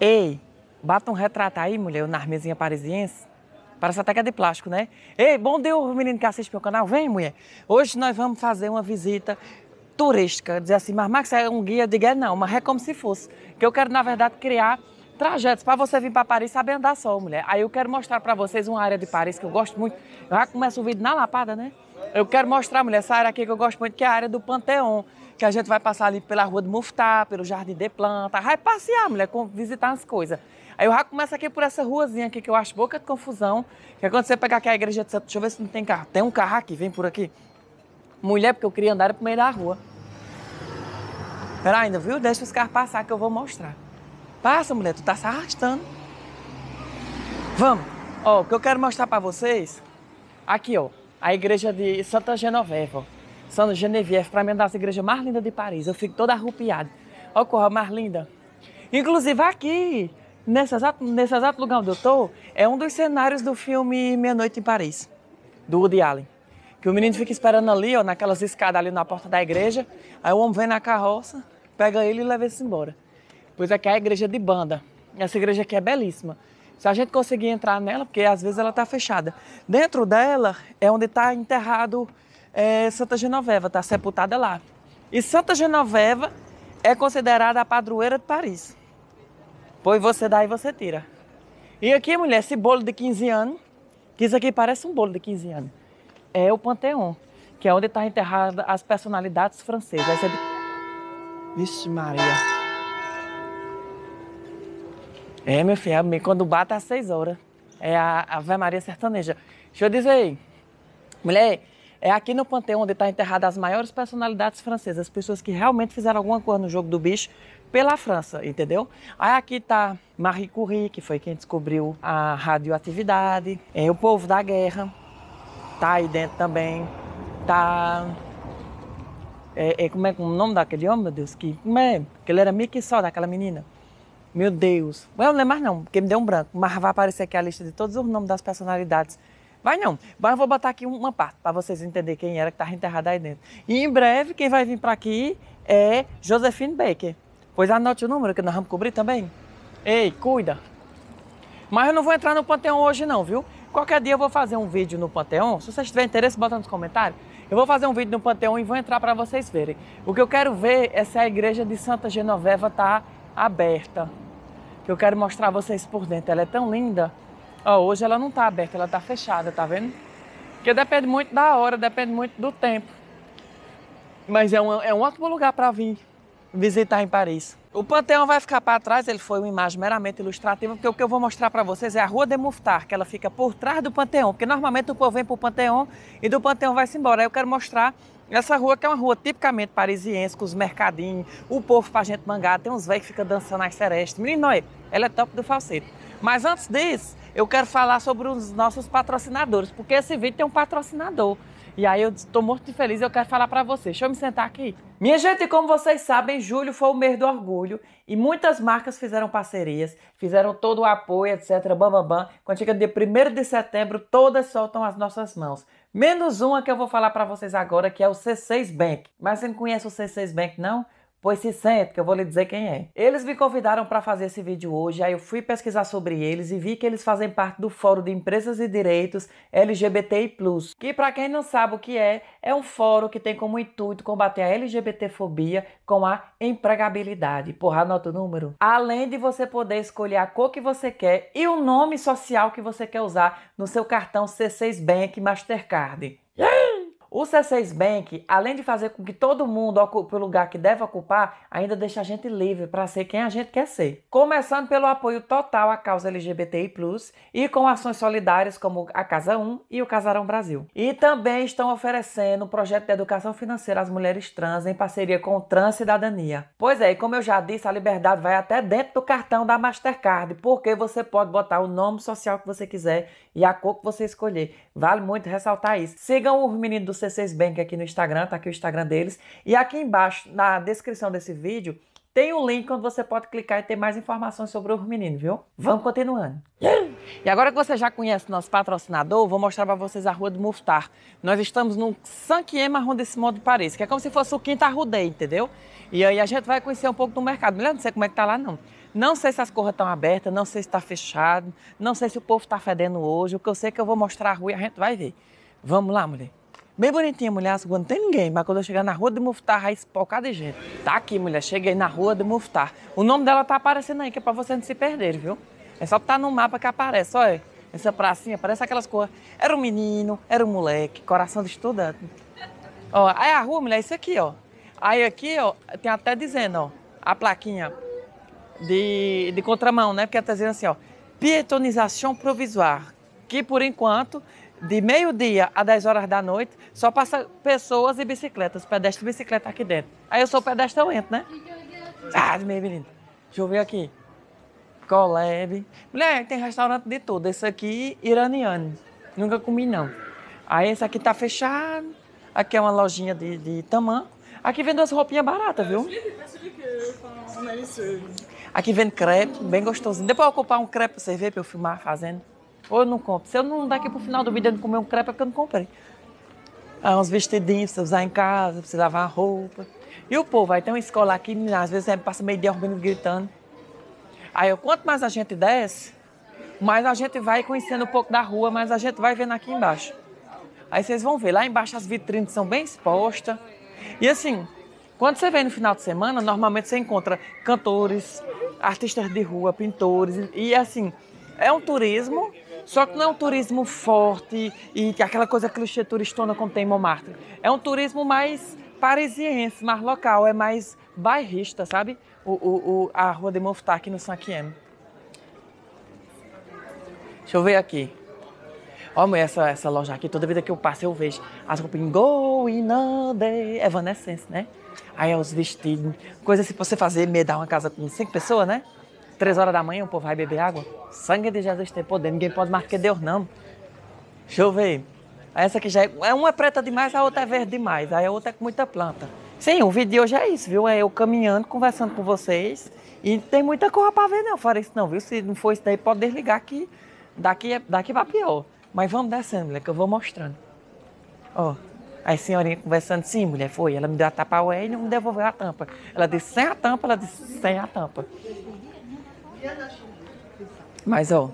Ei, bata um retrato aí, mulher, na armezinha parisiense. Parece até que é de plástico, né? Ei, bom dia, menino que assiste meu canal. Vem, mulher. Hoje nós vamos fazer uma visita turística. Dizer assim, mas Max é um guia? Diga, é não, mas é como se fosse. Que eu quero, na verdade, criar trajetos para você vir para Paris saber andar só, mulher. Aí eu quero mostrar para vocês uma área de Paris que eu gosto muito. Eu já começo o vídeo na Lapada, né? Eu quero mostrar, mulher, essa área aqui que eu gosto muito, que é a área do Panteão. Que a gente vai passar ali pela Rua do Muftar, pelo Jardim de Planta. Vai passear, mulher, visitar as coisas. Aí eu já começo aqui por essa ruazinha aqui, que eu acho boca de confusão. Que é quando você pegar aqui a igreja de Santo... Deixa eu ver se não tem carro. Tem um carro aqui, vem por aqui. Mulher, porque eu queria andar pro meio da rua. Pera ainda, viu? Deixa os carros passar que eu vou mostrar. Passa, mulher, tu tá se arrastando. Vamos. Ó, o que eu quero mostrar pra vocês... Aqui, ó a igreja de Santa Genoveva. Santa Genevieve, para mim, é uma das igrejas mais lindas de Paris. Eu fico toda arrupiada. Olha a coisa mais linda. Inclusive aqui, nesse exato, nesse exato lugar onde eu estou, é um dos cenários do filme Meia Noite em Paris, do Woody Allen. Que o menino fica esperando ali, ó, naquelas escadas ali na porta da igreja. Aí o homem vem na carroça, pega ele e leva ele embora. Pois aqui é, é a igreja de banda. Essa igreja aqui é belíssima. Se a gente conseguir entrar nela, porque às vezes ela está fechada. Dentro dela é onde está enterrado é, Santa Genoveva, está sepultada lá. E Santa Genoveva é considerada a padroeira de Paris. Pois você dá e você tira. E aqui, mulher, esse bolo de 15 anos, que isso aqui parece um bolo de 15 anos, é o Panteão, que é onde está enterrada as personalidades francesas. É Vixe Maria. É, meu filho, é quando bate é às seis horas. É a Ave Maria Sertaneja. Deixa eu dizer aí. Mulher, é aqui no Panteão onde está enterrada as maiores personalidades francesas, as pessoas que realmente fizeram alguma coisa no jogo do bicho pela França, entendeu? Aí aqui está Marie Curie, que foi quem descobriu a radioatividade, é o povo da guerra, tá aí dentro também, tá... É, é como é, é o nome daquele homem, meu Deus, que... Como é? Que ele era Mickey só daquela menina. Meu Deus. Well, não é mais não, porque me deu um branco. Mas vai aparecer aqui a lista de todos os nomes das personalidades. Vai não. Mas eu vou botar aqui uma parte para vocês entenderem quem era que estava enterrada aí dentro. E em breve, quem vai vir para aqui é Josephine Baker. Pois anote o número que nós vamos cobrir também. Ei, cuida. Mas eu não vou entrar no Panteão hoje não, viu? Qualquer dia eu vou fazer um vídeo no Panteão. Se vocês tiverem interesse, bota nos comentários. Eu vou fazer um vídeo no Panteão e vou entrar para vocês verem. O que eu quero ver é se a igreja de Santa Genoveva está aberta. Que eu quero mostrar a vocês por dentro. Ela é tão linda. Ó, hoje ela não está aberta, ela está fechada, tá vendo? Porque depende muito da hora, depende muito do tempo. Mas é um, é um ótimo lugar para vir visitar em Paris. O Panteão vai ficar para trás, ele foi uma imagem meramente ilustrativa, porque o que eu vou mostrar para vocês é a Rua de Muftar, que ela fica por trás do Panteão, porque normalmente o povo vem para o Panteão e do Panteão vai-se embora. Eu quero mostrar essa rua que é uma rua tipicamente parisiense, com os mercadinhos, o povo pra gente mangar, tem uns velhos que ficam dançando as serestes. Menino, olha, ela é top do falsete. Mas antes disso, eu quero falar sobre os nossos patrocinadores, porque esse vídeo tem um patrocinador. E aí eu estou muito feliz e eu quero falar para vocês. Deixa eu me sentar aqui. Minha gente, como vocês sabem, julho foi o mês do orgulho e muitas marcas fizeram parcerias, fizeram todo o apoio, etc, bam, bam, bam. Quando chega dia 1 de setembro, todas soltam as nossas mãos. Menos uma que eu vou falar para vocês agora, que é o C6 Bank. Mas você não conhece o C6 Bank, não? Pois se sente que eu vou lhe dizer quem é. Eles me convidaram para fazer esse vídeo hoje, aí eu fui pesquisar sobre eles e vi que eles fazem parte do Fórum de Empresas e Direitos LGBTI+, que para quem não sabe o que é, é um fórum que tem como intuito combater a LGBTfobia com a empregabilidade. Porra, anota o número. Além de você poder escolher a cor que você quer e o nome social que você quer usar no seu cartão C6 Bank Mastercard. Yeah! O C6 Bank, além de fazer com que todo mundo ocupe o lugar que deve ocupar, ainda deixa a gente livre para ser quem a gente quer ser. Começando pelo apoio total à causa LGBTI, e com ações solidárias como a Casa 1 e o Casarão Brasil. E também estão oferecendo um projeto de educação financeira às mulheres trans em parceria com o Trans Cidadania. Pois é, e como eu já disse, a liberdade vai até dentro do cartão da Mastercard, porque você pode botar o nome social que você quiser e a cor que você escolher. Vale muito ressaltar isso. Sigam os meninos do C6 Bank aqui no Instagram, tá aqui o Instagram deles. E aqui embaixo, na descrição desse vídeo, tem um link onde você pode clicar e ter mais informações sobre os meninos, viu? Vamos continuando. E agora que você já conhece nosso patrocinador, vou mostrar para vocês a Rua do Muftar. Nós estamos no desse modo de Paris, que é como se fosse o Quinta Rudei, entendeu? E aí a gente vai conhecer um pouco do mercado. Melhor não sei como é que tá lá, não. Não sei se as corras estão abertas, não sei se está fechado, não sei se o povo está fedendo hoje. O que eu sei é que eu vou mostrar a rua e a gente vai ver. Vamos lá, mulher. Bem bonitinha, mulher, não tem ninguém, mas quando eu chegar na rua de Muftar, aí espocada de gente. Tá aqui, mulher, cheguei na rua de Muftar. O nome dela tá aparecendo aí, que é pra vocês não se perderem, viu? É só tá no mapa que aparece, olha. Essa pracinha parece aquelas coisas. Era um menino, era um moleque, coração de estudante. Ó, aí a rua, mulher, é isso aqui, ó. Aí aqui, ó, tem até dizendo, ó, a plaquinha de, de contramão, né? Porque tá dizendo assim, ó, pietonização provisória, que por enquanto de meio-dia a 10 horas da noite, só passa pessoas e bicicletas, pedestre e bicicleta aqui dentro. Aí eu sou pedestre, eu entro, né? Ah, meio menino, deixa eu ver aqui. Colebe. Mulher, tem restaurante de tudo. Esse aqui, iraniano. Nunca comi, não. Aí esse aqui tá fechado. Aqui é uma lojinha de, de tamanco. Aqui vende umas roupinhas baratas, viu? Aqui vende crepe, bem gostosinho. Depois eu vou comprar um crepe pra você ver, pra eu filmar fazendo. Ou eu não compro. Se eu não daqui pro final do vídeo eu não comer um crepe, é porque eu não comprei. Ah, uns vestidinhos pra você usar em casa, pra você lavar a roupa. E o povo, aí tem uma escola aqui, às vezes passa meio dia ouvindo gritando. Aí eu, quanto mais a gente desce, mais a gente vai conhecendo um pouco da rua, mais a gente vai vendo aqui embaixo. Aí vocês vão ver, lá embaixo as vitrines são bem expostas. E assim, quando você vem no final de semana, normalmente você encontra cantores, artistas de rua, pintores. E assim, é um turismo só que não é um turismo forte e aquela coisa clichê turistona como tem em Montmartre. É um turismo mais parisiense, mais local, é mais bairrista, sabe? O, o, o a Rua de Mouffetard aqui no Saint-Quiem. Deixa eu ver aqui. Olha essa, essa loja aqui, toda vez que eu passo eu vejo as roupas em Going Evanescence, né? Aí é os vestidos, coisa assim pra você fazer, me dar uma casa com cinco pessoas, né? Três horas da manhã o povo vai beber água. Sangue de Jesus tem poder, ninguém pode mais que Deus não. Deixa eu ver. Essa aqui já é, é. Uma é preta demais, a outra é verde demais. Aí a outra é com muita planta. Sim, o vídeo de hoje é isso, viu? É eu caminhando, conversando com vocês. E tem muita coisa para ver, não. Fora isso, não, viu? Se não for isso daí, pode desligar que daqui, é, daqui vai pior. Mas vamos descendo, mulher, que eu vou mostrando. Ó, aí a senhorinha conversando, sim, mulher, foi. Ela me deu a tapa ué e não me devolveu a tampa. Ela disse sem a tampa, ela disse sem a tampa. Mas, ó.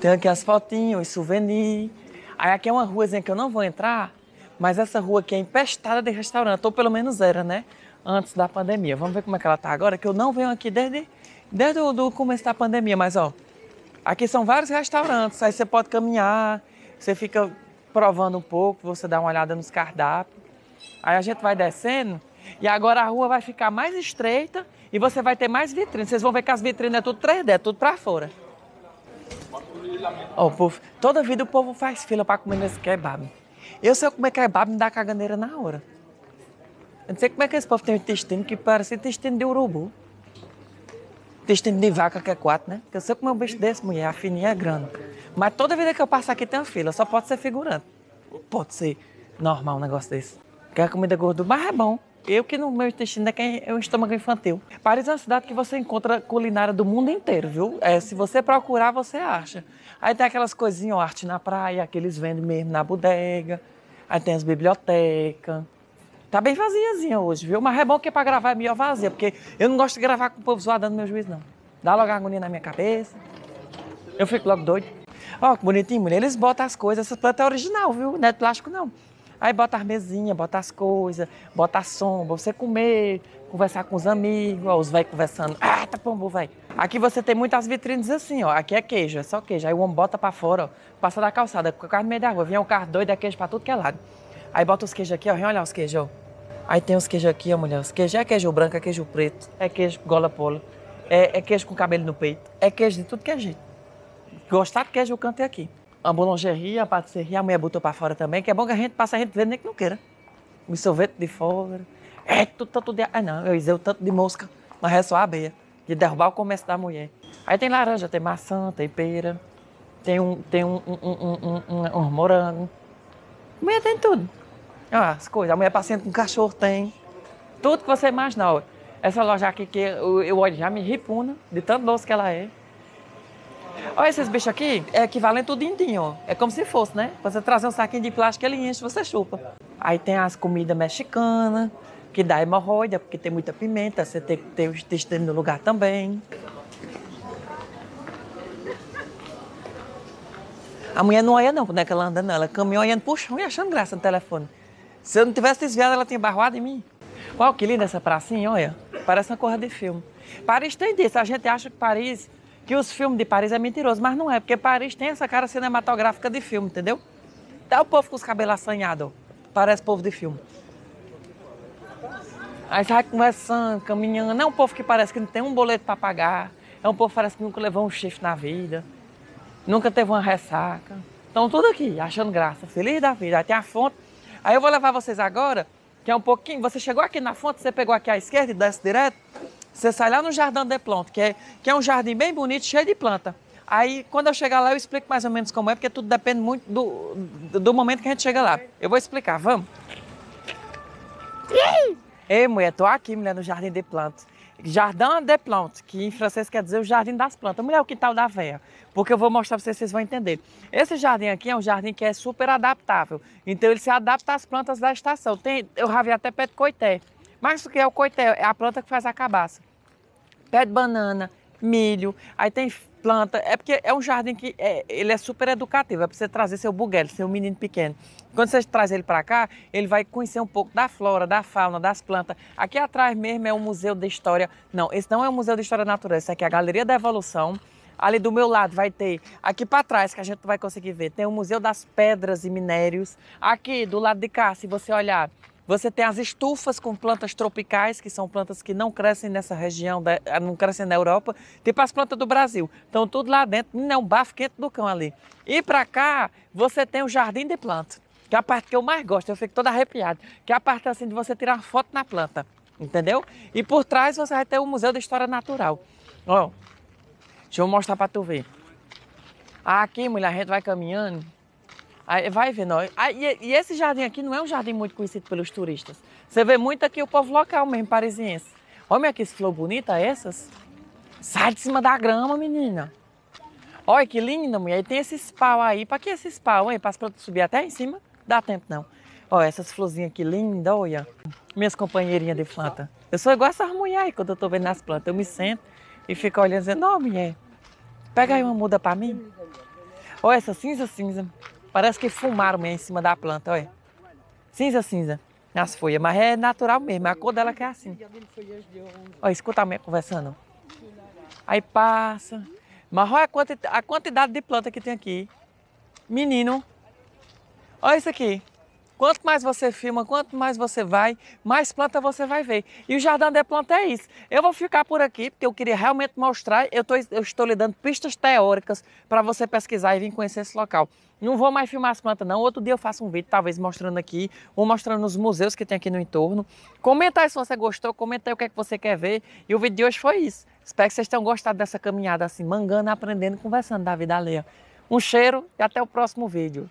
Tem aqui as fotinhas, os souvenirs. Aí aqui é uma ruazinha que eu não vou entrar, mas essa rua aqui é empestada de restaurante, ou pelo menos era, né? Antes da pandemia. Vamos ver como é que ela tá agora, que eu não venho aqui desde, desde o começo da pandemia, mas ó. Aqui são vários restaurantes, aí você pode caminhar, você fica provando um pouco, você dá uma olhada nos cardápios. Aí a gente vai descendo e agora a rua vai ficar mais estreita e você vai ter mais vitrines. Vocês vão ver que as vitrines é tudo 3D, é tudo para fora. oh, povo, toda vida o povo faz fila para comer nesse kebab. Eu, se eu comer é kebab, me dá caganeira na hora. Eu não sei como é que esse povo tem o intestino que parece intestino de urubu. Intestino de vaca, que é quatro, né? Porque eu sei como é um bicho desse, mulher, a fininha é grande. Mas toda vida que eu passo aqui tem uma fila, só pode ser figurante. Pode ser normal um negócio desse. Porque a comida gorda mas é bom. Eu que no meu intestino é, que é o estômago infantil. Paris é uma cidade que você encontra culinária do mundo inteiro, viu? É, se você procurar, você acha. Aí tem aquelas coisinhas, ó, arte na praia, que eles vendem mesmo na bodega. Aí tem as bibliotecas. Tá bem vaziazinha hoje, viu? Mas é bom que é pra gravar é melhor vazia, porque eu não gosto de gravar com o povo zoado no meu juiz, não. Dá logo agonia na minha cabeça. Eu fico logo doido. Ó, que bonitinho, mulher. Eles botam as coisas, essa planta é original, viu? Não é plástico, não. Aí bota as mesinhas, bota as coisas, bota a sombra, você comer, conversar com os amigos, ó, os velhos conversando. Ah, tá bom, velho. Aqui você tem muitas vitrines assim, ó. Aqui é queijo, é só queijo. Aí o homem bota pra fora, ó, passa da calçada, com o carro no meio da rua. Vinha um carro doido, é queijo pra tudo que é lado. Aí bota os queijos aqui, ó. Vem olhar os queijos, ó. Aí tem os queijos aqui, ó, mulher. Os queijos é queijo branco, é queijo preto, é queijo gola polo, é, é queijo com cabelo no peito, é queijo de tudo que é jeito. Gostar de queijo, o canto é aqui a boulangerie, a patisserie, a mulher botou para fora também, que é bom que a gente passa a gente vendo nem que não queira. Um sorvete de fora. É, tudo tanto de. Ah, não, eu usei o tanto de mosca, mas é só a abelha, de derrubar o comércio da mulher. Aí tem laranja, tem maçã, tem pera, tem um, tem um, um, um, um, um morango. A mulher tem tudo. Ah, as coisas. A mulher passeando com cachorro tem. Tudo que você imaginar. Essa loja aqui que eu, eu olho já me ripuna, de tanto doce que ela é. Olha esses bichos aqui, é equivalente ao dindinho, ó. É como se fosse, né? Você trazer um saquinho de plástico, ele enche, você chupa. Aí tem as comidas mexicanas, que dá hemorroida, porque tem muita pimenta, você tem que ter os intestinos no lugar também. A mulher não olha não, quando é que ela anda não. Ela caminha olhando pro chão e achando graça no telefone. Se eu não tivesse desviado, ela tinha barroado em mim. Olha que linda essa pracinha, olha. Parece uma corra de filme. Paris tem disso. A gente acha que Paris que os filmes de Paris é mentiroso, mas não é, porque Paris tem essa cara cinematográfica de filme, entendeu? Tá o povo com os cabelos assanhados, parece povo de filme. Aí já conversando, caminhando, não é um povo que parece que não tem um boleto para pagar, é um povo que parece que nunca levou um chifre na vida, nunca teve uma ressaca. Estão tudo aqui, achando graça, feliz da vida. Aí tem a fonte. Aí eu vou levar vocês agora, que é um pouquinho. Você chegou aqui na fonte, você pegou aqui à esquerda e desce direto. Você sai lá no Jardim de Plantes, que é, que é um jardim bem bonito, cheio de planta. Aí, quando eu chegar lá, eu explico mais ou menos como é, porque tudo depende muito do, do momento que a gente chega lá. Eu vou explicar, vamos? Ei, mulher, tô aqui, mulher, no Jardim de Plantas. Jardim de Plantes, que em francês quer dizer o Jardim das Plantas. Mulher, é o quintal da veia. Porque eu vou mostrar para vocês, vocês vão entender. Esse jardim aqui é um jardim que é super adaptável. Então, ele se adapta às plantas da estação. Tem, eu já até pé de coité. Mas o que é o coité? É a planta que faz a cabaça pé de banana, milho, aí tem planta. É porque é um jardim que é, ele é super educativo, é para você trazer seu buguelo, seu menino pequeno. Quando você traz ele para cá, ele vai conhecer um pouco da flora, da fauna, das plantas. Aqui atrás mesmo é um museu de história. Não, esse não é um museu de história da natureza, esse aqui é a Galeria da Evolução. Ali do meu lado vai ter, aqui para trás que a gente vai conseguir ver, tem o Museu das Pedras e Minérios. Aqui do lado de cá, se você olhar, você tem as estufas com plantas tropicais, que são plantas que não crescem nessa região, da, eh, não crescem na Europa, tipo as plantas do Brasil. Então tudo lá dentro, não é um bafo quente do cão ali. E para cá, você tem o jardim de plantas, que é a parte que eu mais gosto, eu fico toda arrepiado, que é a parte assim de você tirar foto na planta, entendeu? E por trás você vai ter o Museu da História Natural. Ó, deixa eu mostrar para tu ver. Aqui, mulher, a gente vai caminhando vai ver, não. e esse jardim aqui não é um jardim muito conhecido pelos turistas. Você vê muito aqui o povo local mesmo, parisiense. Olha aqui, essa flor bonita, essas. Sai de cima da grama, menina. Olha que linda, mulher. E tem esses pau aí. Para que esses pau, hein? Para as plantas subir até em cima? Dá tempo, não. Olha essas florzinhas aqui lindas, olha. Minhas companheirinhas de planta. Eu sou igual essas mulheres aí, quando eu estou vendo as plantas. Eu me sento e fico olhando, dizendo, não, mulher, pega aí uma muda para mim. Olha essa cinza, cinza. Parece que fumaram mesmo em cima da planta, olha. Cinza, cinza nas folhas, mas é natural mesmo, a cor dela que é assim. Olha, escuta a minha conversando. Aí passa. Mas olha a, quanti a quantidade de planta que tem aqui. Menino, olha isso aqui. Quanto mais você filma, quanto mais você vai, mais planta você vai ver. E o Jardim da Planta é isso. Eu vou ficar por aqui, porque eu queria realmente mostrar. Eu, tô, eu estou lhe dando pistas teóricas para você pesquisar e vir conhecer esse local. Não vou mais filmar as plantas, não. Outro dia eu faço um vídeo, talvez mostrando aqui, ou mostrando os museus que tem aqui no entorno. Comenta aí se você gostou, comenta aí o que é que você quer ver. E o vídeo de hoje foi isso. Espero que vocês tenham gostado dessa caminhada assim, mangando, aprendendo, conversando da vida alheia. Um cheiro e até o próximo vídeo.